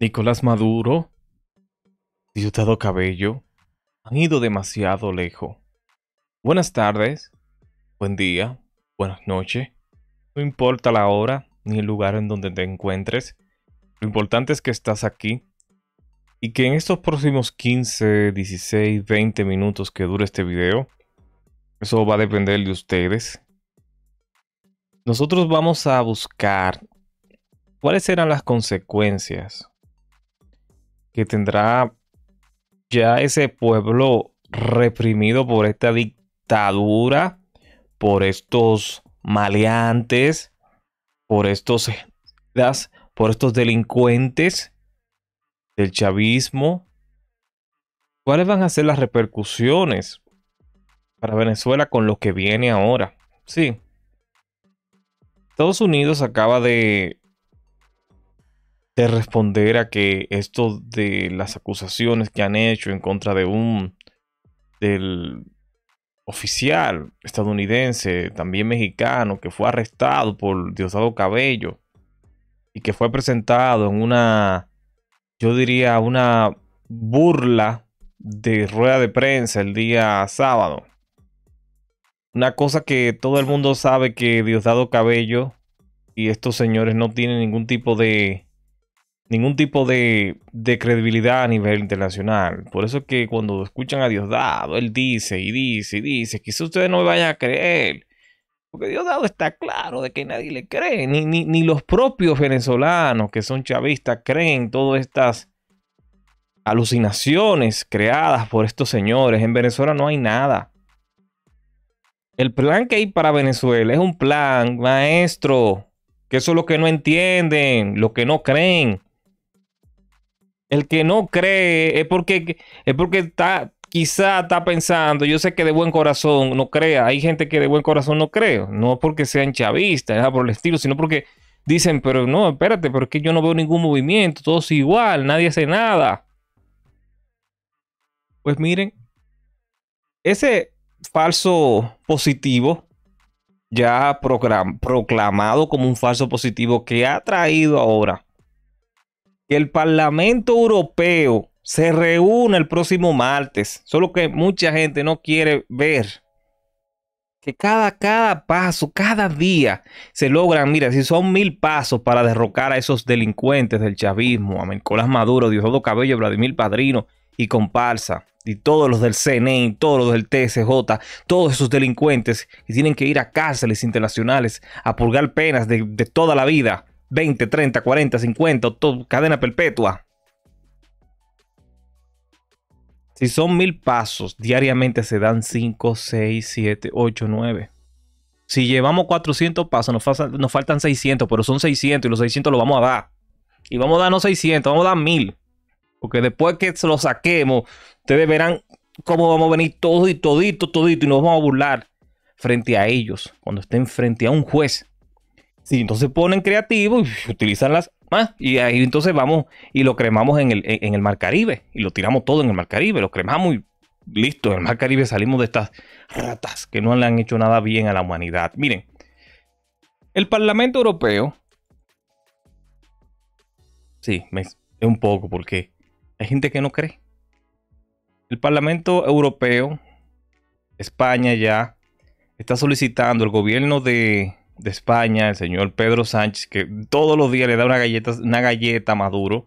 Nicolás Maduro, diputado Cabello, han ido demasiado lejos. Buenas tardes, buen día, buenas noches. No importa la hora ni el lugar en donde te encuentres. Lo importante es que estás aquí y que en estos próximos 15, 16, 20 minutos que dure este video, eso va a depender de ustedes. Nosotros vamos a buscar cuáles serán las consecuencias que tendrá ya ese pueblo reprimido por esta dictadura, por estos maleantes, por estos, por estos delincuentes del chavismo. ¿Cuáles van a ser las repercusiones para Venezuela con lo que viene ahora? Sí. Estados Unidos acaba de de responder a que esto de las acusaciones que han hecho en contra de un del oficial estadounidense, también mexicano, que fue arrestado por Diosdado Cabello y que fue presentado en una, yo diría, una burla de rueda de prensa el día sábado. Una cosa que todo el mundo sabe que Diosdado Cabello y estos señores no tienen ningún tipo de ningún tipo de, credibilidad a nivel internacional. Por eso que cuando escuchan a Diosdado, él dice y dice y dice, quizás ustedes no me vayan a creer. Porque Diosdado está claro de que nadie le cree, ni, los propios venezolanos que son chavistas creen todas estas alucinaciones creadas por estos señores. En Venezuela no hay nada. El plan que hay para Venezuela es un plan, maestro, que eso es lo que no entienden, lo que no creen. El que no cree es porque, es porque está, quizá está pensando, yo sé que de buen corazón no crea, hay gente que de buen corazón no cree, no porque sean chavistas, nada por el estilo, sino porque dicen, pero no, espérate, pero es que yo no veo ningún movimiento, todo es igual, nadie hace nada. Pues miren, ese falso positivo, ya proclamado como un falso positivo que ha traído ahora que el Parlamento Europeo se reúne el próximo martes. Solo que mucha gente no quiere ver. Que cada, cada paso, cada día se logran, mira, si son mil pasos para derrocar a esos delincuentes del chavismo, a Nicolás Maduro, Diosdado Cabello, Vladimir Padrino y comparsa, y todos los del CNE, todos los del TSJ, todos esos delincuentes que tienen que ir a cárceles internacionales a purgar penas de toda la vida 20, 30, 40, 50, cadena perpetua. Si son mil pasos, diariamente se dan 5, 6, 7, 8, 9. Si llevamos 400 pasos, nos, faltan 600, pero son 600 y los 600 los vamos a dar. Y vamos a dar no 600, vamos a dar 1000. Porque después que los saquemos, ustedes verán cómo vamos a venir todos y todito, todito y nos vamos a burlar frente a ellos. Cuando estén frente a un juez, Sí, entonces ponen creativo y utilizan las más. Ah, y ahí entonces vamos y lo cremamos en el, Mar Caribe. Y lo tiramos todo en el Mar Caribe. Lo cremamos y listo. En el Mar Caribe salimos de estas ratas que no le han hecho nada bien a la humanidad. Miren, el Parlamento Europeo. Sí, es un poco porque hay gente que no cree. El Parlamento Europeo, España ya, está solicitando el gobierno de de España, el señor Pedro Sánchez, que todos los días le da una galleta, una galleta Maduro,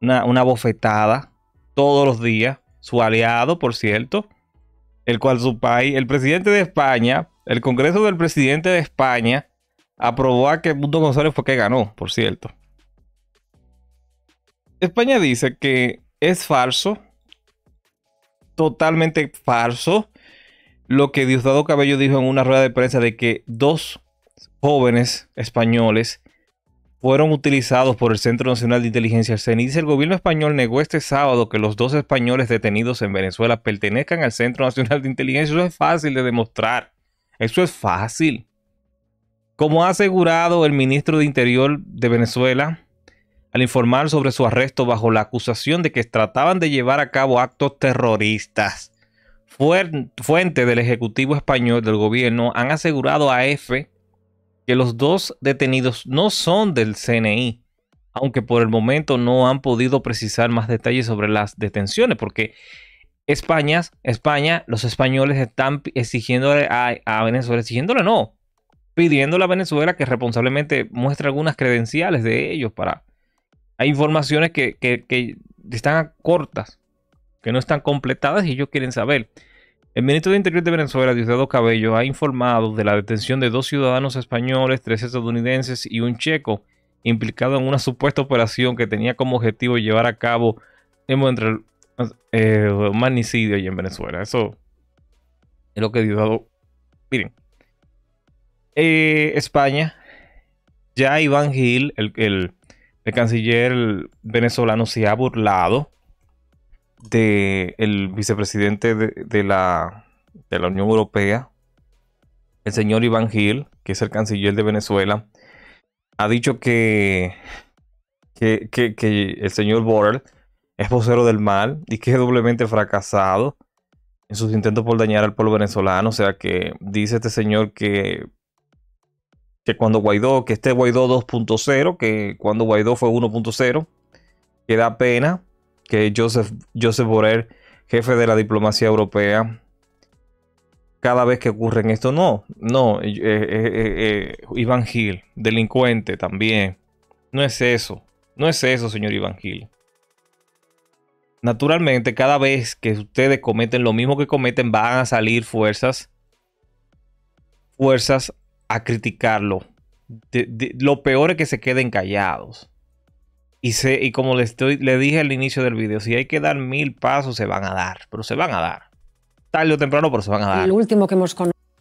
una, bofetada, todos los días, su aliado, por cierto, el cual su país, el presidente de España, el Congreso del presidente de España, aprobó a que Mundo González fue que ganó, por cierto. España dice que es falso, totalmente falso, lo que Diosdado Cabello dijo en una rueda de prensa de que dos jóvenes españoles fueron utilizados por el Centro Nacional de Inteligencia CENIS. El gobierno español negó este sábado que los dos españoles detenidos en Venezuela pertenezcan al Centro Nacional de Inteligencia. Eso es fácil de demostrar. Eso es fácil. Como ha asegurado el ministro de Interior de Venezuela, al informar sobre su arresto bajo la acusación de que trataban de llevar a cabo actos terroristas. Fuente del Ejecutivo Español del Gobierno han asegurado a EFE que los dos detenidos no son del CNI, aunque por el momento no han podido precisar más detalles sobre las detenciones, porque España, España los españoles están exigiéndole a, Venezuela, exigiéndole no, pidiéndole a Venezuela que responsablemente muestre algunas credenciales de ellos para... Hay informaciones que, que están cortas, que no están completadas y ellos quieren saber. El ministro de Interior de Venezuela, Diosdado Cabello, ha informado de la detención de dos ciudadanos españoles, tres estadounidenses y un checo, implicado en una supuesta operación que tenía como objetivo llevar a cabo entre, el eh, magnicidio allí en Venezuela. Eso es lo que Diosdado. Miren, eh, España, ya Iván Gil, el canciller venezolano, se ha burlado del vicepresidente de, la, Unión Europea, el señor Iván Gil, que es el canciller de Venezuela, ha dicho que, que, el señor Borrell es vocero del mal y que es doblemente fracasado en sus intentos por dañar al pueblo venezolano. O sea que dice este señor que, que cuando Guaidó, que este Guaidó 2.0, que cuando Guaidó fue 1.0, que da pena que Joseph, Joseph Borrell, jefe de la diplomacia europea, cada vez que ocurren esto, no, no, eh, eh, eh, Iván Gil, delincuente también, no es eso, no es eso, señor Iván Gil. Naturalmente, cada vez que ustedes cometen lo mismo que cometen, van a salir fuerzas, fuerzas a criticarlo. lo peor es que se queden callados. Y, como le, estoy, le dije al inicio del vídeo, si hay que dar mil pasos, se van a dar, pero se van a dar. Tarde o temprano, pero se van a dar. El último que hemos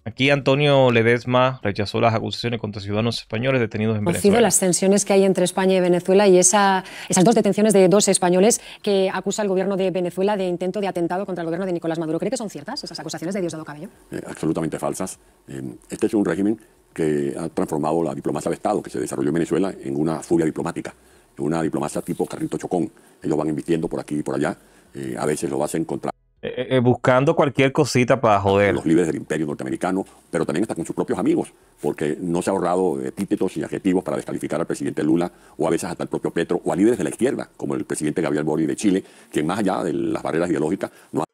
Aquí Antonio Ledesma rechazó las acusaciones contra ciudadanos españoles detenidos en Venezuela. las tensiones que hay entre España y Venezuela y esas dos detenciones de dos españoles que acusa al gobierno de Venezuela de intento de atentado contra el gobierno de Nicolás Maduro. ¿Cree que son ciertas esas acusaciones de Diosdado Cabello? Eh, absolutamente falsas. Eh, este es un régimen que ha transformado la diplomacia de Estado que se desarrolló en Venezuela en una furia diplomática una diplomacia tipo Carrito Chocón. Ellos van invirtiendo por aquí y por allá. Eh, a veces lo vas a encontrar eh, eh, buscando cualquier cosita para joder. Los líderes del imperio norteamericano, pero también está con sus propios amigos, porque no se ha ahorrado epítetos y adjetivos para descalificar al presidente Lula, o a veces hasta el propio Petro, o a líderes de la izquierda, como el presidente Gabriel Boric de Chile, que más allá de las barreras ideológicas no ha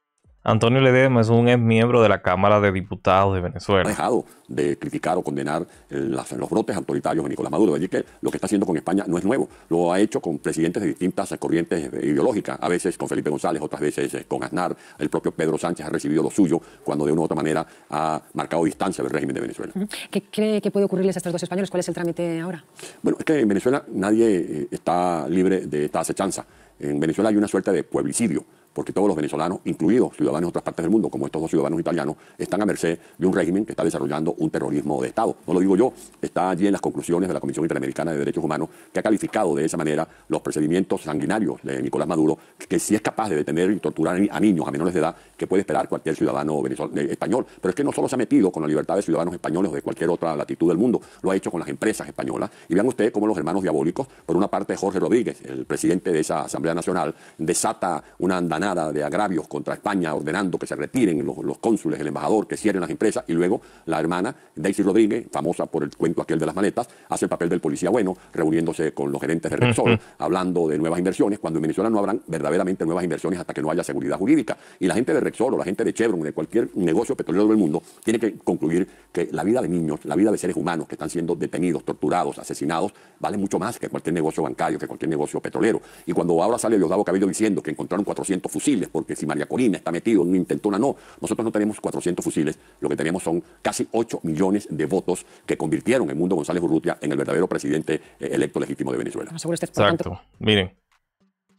Antonio Ledezma es un ex miembro de la Cámara de Diputados de Venezuela. Ha dejado de criticar o condenar eh, los brotes autoritarios de Nicolás Maduro. Es decir, que lo que está haciendo con España no es nuevo. Lo ha hecho con presidentes de distintas corrientes eh, ideológicas, a veces con Felipe González, otras veces eh, con Aznar. El propio Pedro Sánchez ha recibido lo suyo cuando de una u otra manera ha marcado distancia del régimen de Venezuela. ¿Qué cree que puede ocurrirles a estos dos españoles? ¿Cuál es el trámite ahora? Bueno, es que en Venezuela nadie está libre de esta acechanza. En Venezuela hay una suerte de pueblicidio porque todos los venezolanos, incluidos ciudadanos de otras partes del mundo, como estos dos ciudadanos italianos, están a merced de un régimen que está desarrollando un terrorismo de Estado. No lo digo yo, está allí en las conclusiones de la Comisión Interamericana de Derechos Humanos, que ha calificado de esa manera los procedimientos sanguinarios de Nicolás Maduro, que si es capaz de detener y torturar a niños, a menores de edad, que puede esperar cualquier ciudadano eh, español. Pero es que no solo se ha metido con la libertad de ciudadanos españoles o de cualquier otra latitud del mundo, lo ha hecho con las empresas españolas. Y vean ustedes cómo los hermanos diabólicos, por una parte Jorge Rodríguez, el presidente de esa Asamblea Nacional, desata una andanada de agravios contra España, ordenando que se retiren los, cónsules, el embajador, que cierren las empresas, y luego la hermana Daisy Rodríguez, famosa por el cuento aquel de las maletas, hace el papel del policía bueno, reuniéndose con los gerentes de Repsol, hablando de nuevas inversiones, cuando en Venezuela no habrán verdaderamente nuevas inversiones hasta que no haya seguridad jurídica. Y la gente de Repsol o la gente de Chevron, de cualquier negocio petrolero del mundo, tiene que concluir que la vida de niños, la vida de seres humanos que están siendo detenidos, torturados, asesinados, vale mucho más que cualquier negocio bancario, que cualquier negocio petrolero. Y cuando ahora sale Diosdado Cabello diciendo que encontraron 400 fusiles, porque si María Corina está metido no una intentona, no. Nosotros no tenemos 400 fusiles, lo que tenemos son casi 8 millones de votos que convirtieron el Mundo González Urrutia en el verdadero presidente eh, electo legítimo de Venezuela. Este Exacto. Miren,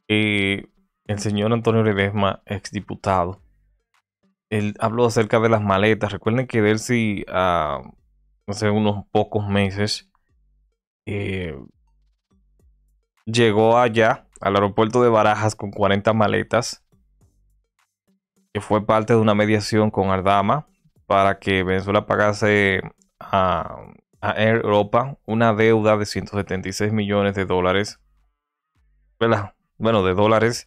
eh, el señor Antonio ex diputado él habló acerca de las maletas. Recuerden que Delcy ah, hace unos pocos meses eh, llegó allá al aeropuerto de Barajas con 40 maletas, que fue parte de una mediación con Ardama. para que Venezuela pagase a, Air Europa una deuda de 176 millones de dólares. Bueno, de dólares,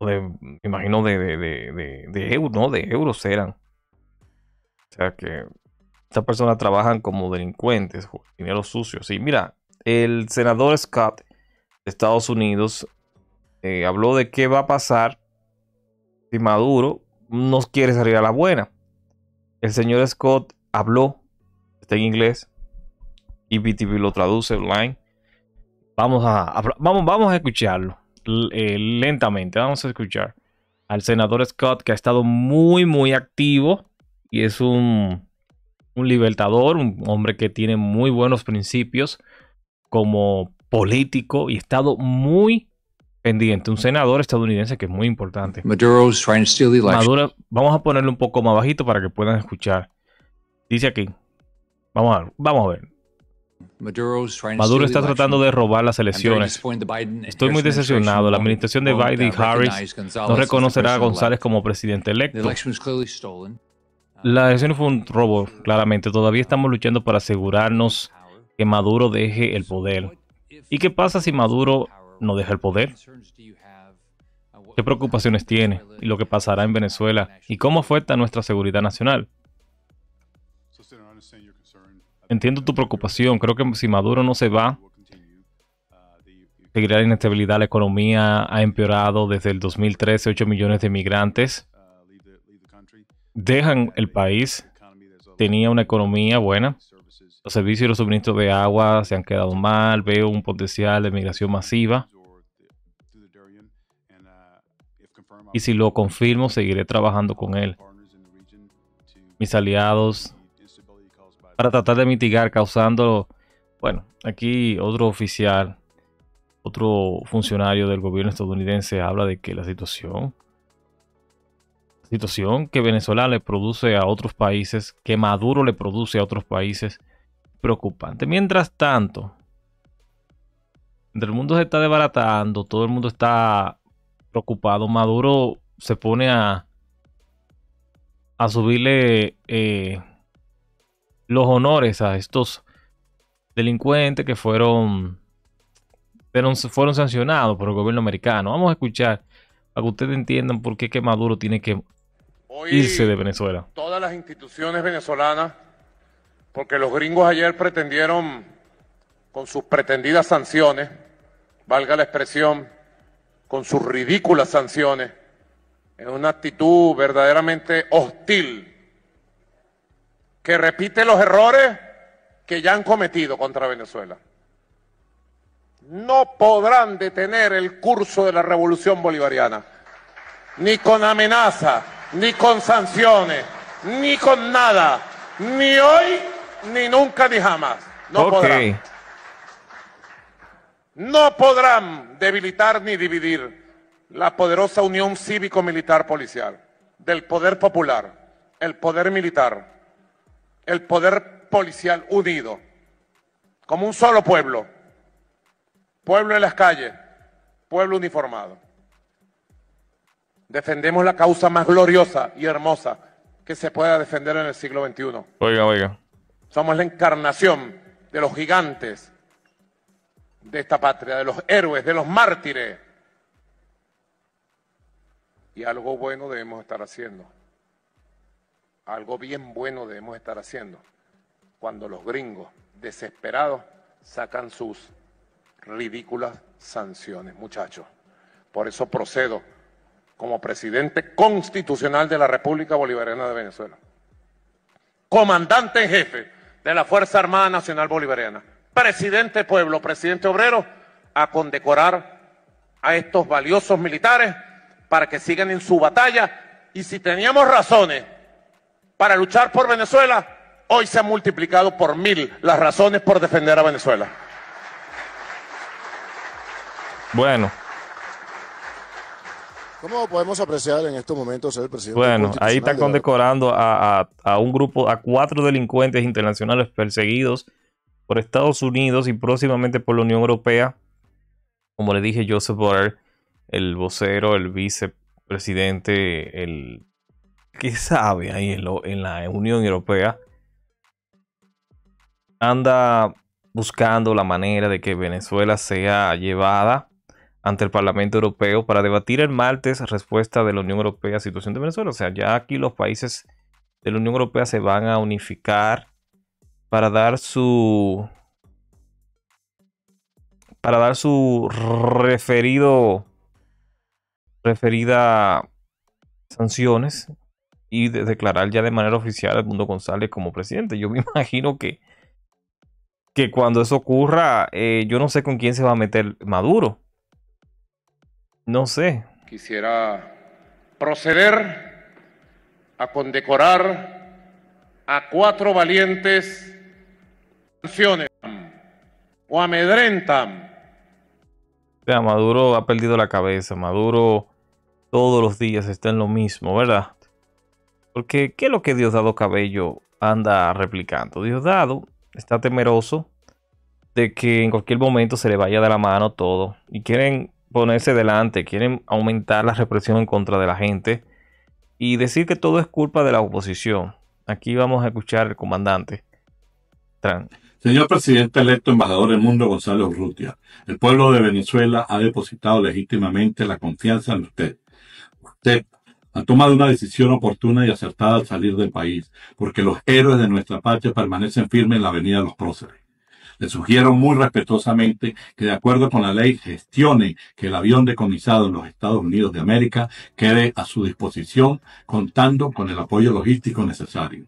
me imagino de, de, euros, De euros eran. O sea que estas personas trabajan como delincuentes, dinero sucio. Sí, mira, el senador Scott de Estados Unidos eh, habló de qué va a pasar si Maduro nos quiere salir a la buena. El señor Scott habló, está en inglés, y BTV lo traduce online. Vamos a, vamos, vamos a escucharlo eh, lentamente, vamos a escuchar al senador Scott que ha estado muy, muy activo y es un, un libertador, un hombre que tiene muy buenos principios como político y estado muy pendiente. Un senador estadounidense que es muy importante. Maduro, vamos a ponerlo un poco más bajito para que puedan escuchar. Dice aquí. Vamos a ver. Vamos a ver. Maduro está tratando de robar las elecciones. Estoy muy decepcionado. La administración de uh, Biden y Harris no reconocerá a González como presidente electo. La elección fue un robo, claramente. Todavía estamos luchando para asegurarnos que Maduro deje el poder. ¿Y qué pasa si Maduro no deja el poder? ¿Qué preocupaciones tiene? ¿Y lo que pasará en Venezuela? ¿Y cómo afecta nuestra seguridad nacional? Entiendo tu preocupación. Creo que si Maduro no se va, seguirá la inestabilidad. La economía ha empeorado desde el 2013. 8 millones de migrantes dejan el país. Tenía una economía buena. Los servicios y los suministros de agua se han quedado mal, veo un potencial de migración masiva. Y si lo confirmo, seguiré trabajando con él, mis aliados, para tratar de mitigar, causando, bueno, aquí otro oficial, otro funcionario del gobierno estadounidense habla de que la situación La situación que Venezuela le produce a otros países, que Maduro le produce a otros países, preocupante. Mientras tanto, el mundo se está desbaratando, todo el mundo está preocupado. Maduro se pone a, a subirle eh, los honores a estos delincuentes que fueron, fueron, sancionados por el gobierno americano. Vamos a escuchar para que ustedes entiendan por qué Maduro tiene que irse de Venezuela. Todas las instituciones venezolanas porque los gringos ayer pretendieron, con sus pretendidas sanciones, valga la expresión, con sus ridículas sanciones, en una actitud verdaderamente hostil, que repite los errores que ya han cometido contra Venezuela. No podrán detener el curso de la revolución bolivariana, ni con amenaza, ni con sanciones, ni con nada, ni hoy ni nunca ni jamás. No podrán. No podrán debilitar ni dividir la poderosa unión cívico-militar-policial del poder popular, el poder militar, el poder policial unido, como un solo pueblo, pueblo en las calles, pueblo uniformado. Defendemos la causa más gloriosa y hermosa que se pueda defender en el siglo XXI. Oiga, oiga. Somos la encarnación de los gigantes de esta patria, de los héroes, de los mártires. Y algo bueno debemos estar haciendo. Algo bien bueno debemos estar haciendo. Cuando los gringos desesperados sacan sus ridículas sanciones, muchachos. Por eso procedo como presidente constitucional de la República Bolivariana de Venezuela. Comandante en jefe de la Fuerza Armada Nacional Bolivariana, presidente pueblo, presidente obrero, a condecorar a estos valiosos militares para que sigan en su batalla. Y si teníamos razones para luchar por Venezuela, hoy se han multiplicado por mil las razones por defender a Venezuela. Bueno, ¿Cómo podemos apreciar en estos momentos el presidente? Bueno, ahí está condecorando a, un grupo, a cuatro delincuentes internacionales perseguidos por Estados Unidos y próximamente por la Unión Europea. Como le dije, Joseph Borrell, el vocero, el vicepresidente, el que sabe ahí lo, en la Unión Europea, anda buscando la manera de que Venezuela sea llevada ante el Parlamento Europeo para debatir el martes respuesta de la Unión Europea a la situación de Venezuela. O sea, ya aquí los países de la Unión Europea se van a unificar para dar su para dar su referido referida sanciones y declarar ya de manera oficial a Mundo González como presidente. Yo me imagino que, que cuando eso ocurra, eh, yo no sé con quién se va a meter Maduro. No sé. Quisiera proceder a condecorar a cuatro valientes canciones o amedrentan. O sea, Maduro ha perdido la cabeza. Maduro todos los días está en lo mismo, ¿verdad? Porque, ¿qué es lo que Diosdado Cabello anda replicando? Diosdado está temeroso de que en cualquier momento se le vaya de la mano todo. Y quieren ponerse delante, quieren aumentar la represión en contra de la gente y decir que todo es culpa de la oposición. Aquí vamos a escuchar al comandante. Señor presidente electo embajador del mundo Gonzalo Urrutia, el pueblo de Venezuela ha depositado legítimamente la confianza en usted. Usted ha tomado una decisión oportuna y acertada al salir del país, porque los héroes de nuestra patria permanecen firmes en la avenida de los próceres. Le sugiero muy respetuosamente que de acuerdo con la ley gestione que el avión decomisado en los Estados Unidos de América quede a su disposición contando con el apoyo logístico necesario.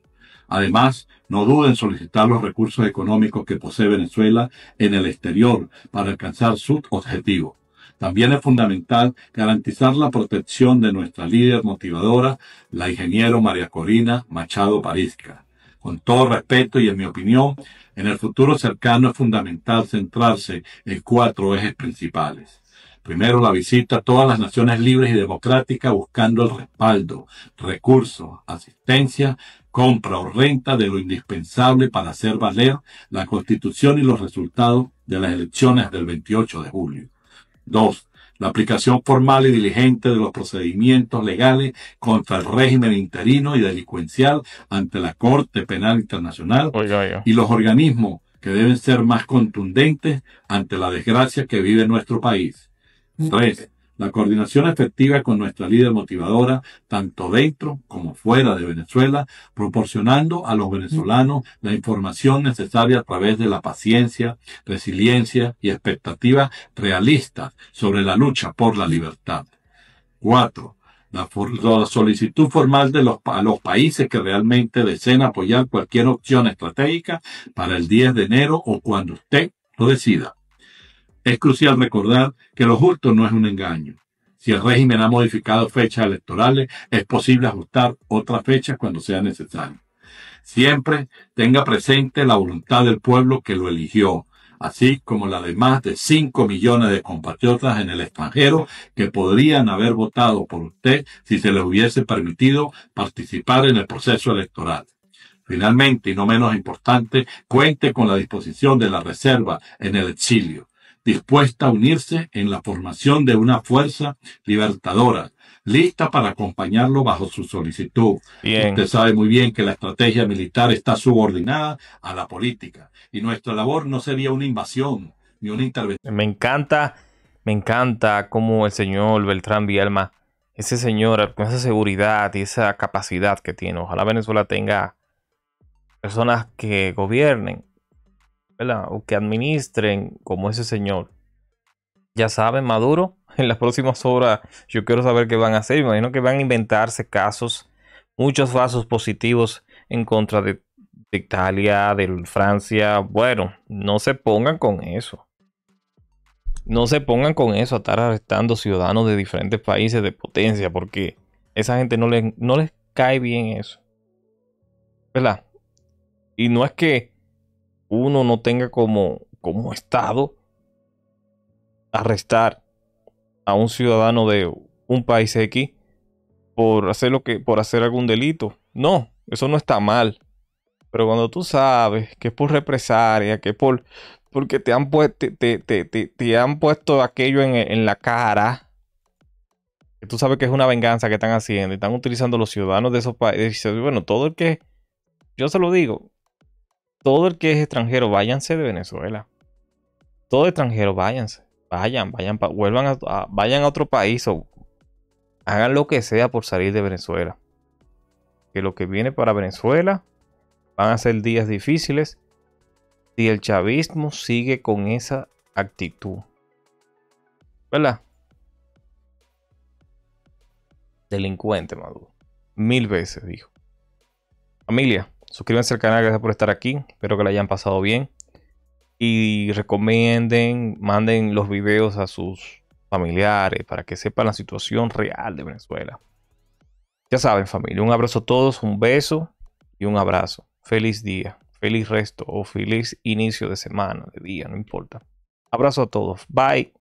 Además, no duden en solicitar los recursos económicos que posee Venezuela en el exterior para alcanzar su objetivo. También es fundamental garantizar la protección de nuestra líder motivadora, la ingeniero María Corina Machado Parísca. Con todo respeto y en mi opinión, en el futuro cercano es fundamental centrarse en cuatro ejes principales. Primero, la visita a todas las naciones libres y democráticas buscando el respaldo, recursos, asistencia, compra o renta de lo indispensable para hacer valer la constitución y los resultados de las elecciones del 28 de julio. Dos, la aplicación formal y diligente de los procedimientos legales contra el régimen interino y delincuencial ante la Corte Penal Internacional y los organismos que deben ser más contundentes ante la desgracia que vive nuestro país. Tres, la coordinación efectiva con nuestra líder motivadora, tanto dentro como fuera de Venezuela, proporcionando a los venezolanos la información necesaria a través de la paciencia, resiliencia y expectativas realistas sobre la lucha por la libertad. Cuatro, La, solicitud formal de los, a los países que realmente deseen apoyar cualquier opción estratégica para el 10 de enero o cuando usted lo decida. Es crucial recordar que lo justo no es un engaño. Si el régimen ha modificado fechas electorales, es posible ajustar otras fechas cuando sea necesario. Siempre tenga presente la voluntad del pueblo que lo eligió, así como la de más de 5 millones de compatriotas en el extranjero que podrían haber votado por usted si se les hubiese permitido participar en el proceso electoral. Finalmente, y no menos importante, cuente con la disposición de la reserva en el exilio dispuesta a unirse en la formación de una fuerza libertadora, lista para acompañarlo bajo su solicitud. Usted sabe muy bien que la estrategia militar está subordinada a la política y nuestra labor no sería una invasión ni una intervención. Me encanta, me encanta cómo el señor Beltrán Vialma, ese señor con esa seguridad y esa capacidad que tiene, ojalá Venezuela tenga personas que gobiernen o que administren como ese señor. Ya saben, Maduro, en las próximas horas yo quiero saber qué van a hacer. Imagino que van a inventarse casos, muchos casos positivos en contra de, Italia, de Francia. Bueno, no se pongan con eso. No se pongan con eso a estar arrestando ciudadanos de diferentes países de potencia, porque esa gente no, no les cae bien eso. ¿Verdad? Y no es que uno no tenga como, como Estado arrestar a un ciudadano de un país X por hacer lo que por hacer algún delito. No, eso no está mal. Pero cuando tú sabes que es por represalia, que es por porque te han, puesto te, te, han puesto aquello en, la cara, que tú sabes que es una venganza que están haciendo y están utilizando los ciudadanos de esos países. Bueno, todo el que yo se lo digo, todo el que es extranjero, váyanse de Venezuela. Todo extranjero, váyanse. Vayan, vayan, vuelvan vayan a otro país o hagan lo que sea por salir de Venezuela. Que lo que viene para Venezuela van a ser días difíciles si el chavismo sigue con esa actitud. ¿Verdad? Delincuente, Maduro. Mil veces dijo. Familia. Suscríbanse al canal, gracias por estar aquí. Espero que la hayan pasado bien. Y recomienden, manden los videos a sus familiares para que sepan la situación real de Venezuela. Ya saben, familia, un abrazo a todos, un beso y un abrazo. Feliz día, feliz resto o feliz inicio de semana, de día, no importa. Abrazo a todos. Bye.